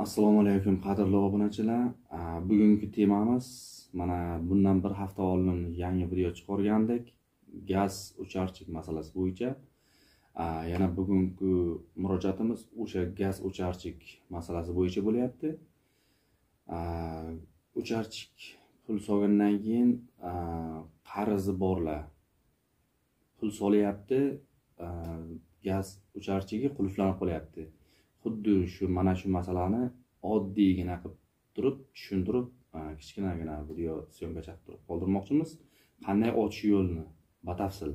assalomu alaykum qadrli obunachilar bugungi temamiz mana bundan bir hafta oldin yangi video chiqargandik gaz o'charchik masalasi bo'yicha yana bugungi murojaatimiz o'sha gaz o'charchik masalasi bo'yicha bo'lyapti o'charchik pul solgandan keyin qarzi borlar pul solyapti gaz o'charchigi qulflanib qolyapti xuddi shu mana shu masalani oddiygina qilib turib tushuntirib kichkinagina video syomka chaqib turib qoldirmoqchimiz qanday ochish yo'lini batafsil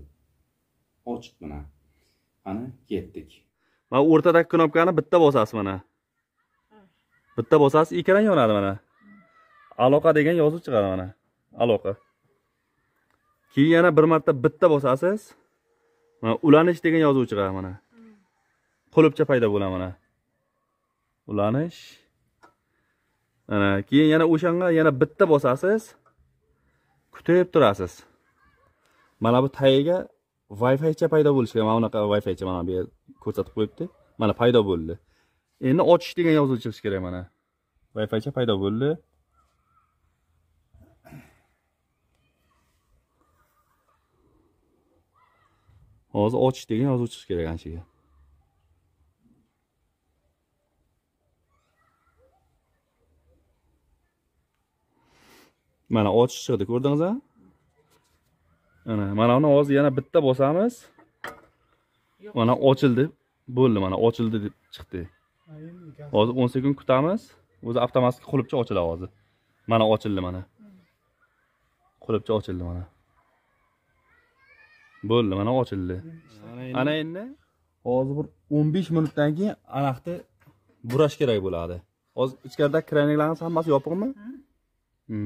ochiq mana ana ketdik mana o'rtadagi knopkani bitta bosasiz mana bitta bosasiz ekran yonadi mana aloqa degan yozuv chiqadi mana aloqa keyin yana bir marta bitta bosasiz mana ulanish degan yozuv chiqadi mana mm. qulupcha paydo bo'ladi mana ulanish ana keyin yana o'shanga yana bitta bosasiz kutib turasiz mana bu tagiga wi ficha paydo bo'lishi kerak mana bunaqa wi ficha mana bu yer ko'rsatib qo'yibdi mana paydo bo'ldi endi ochish degan yozuv chiqishi kerak mana wi ficha paydo bo'ldi hozir ochish degan yozuv chiqishi kerak anchaga mana ochiq chiqdi ko'rdingizmi mana mana buni hozir yana bitta bosamiz mana ochildi bo'ldi mana ochildi deb chiqdi hozir o'n sekund kutamiz o'zi avtomatik qulupcha ochiladi hozir mana ochildi mana qulupcha ochildi mana bo'ldi mana ochildi ana endi hozir bir o'n besh minutdan keyin anayoqda burash kerak bo'ladi hozir ichkaridagi kranlarimiz hammasi yopiqmi hmm.